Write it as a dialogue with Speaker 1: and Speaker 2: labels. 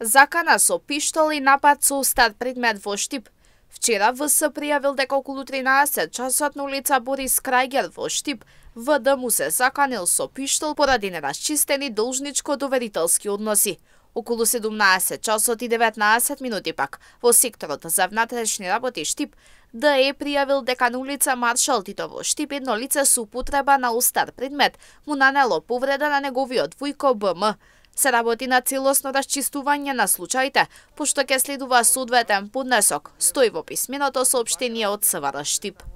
Speaker 1: Закана со пиштол и напад со стат предмет во Штип. Вчера ВС пријавил дека околу 13 часот на улица Борис Крајгер во Штип, ВД му се заканил со пиштол поради нерасчистени должничко-доверителски односи. Околу 17 часот и 19 минути пак, во секторот за внатрешни работи Штип, да е пријавил дека на улица Маршал Титово во Штип едно лице со употреба на устар предмет му нанело повреда на неговиот војко БМ се работи на целосно расчистување на случаите, пошто ќе следува судветен поднесок, стои во писменото сообщение од СВР Штип.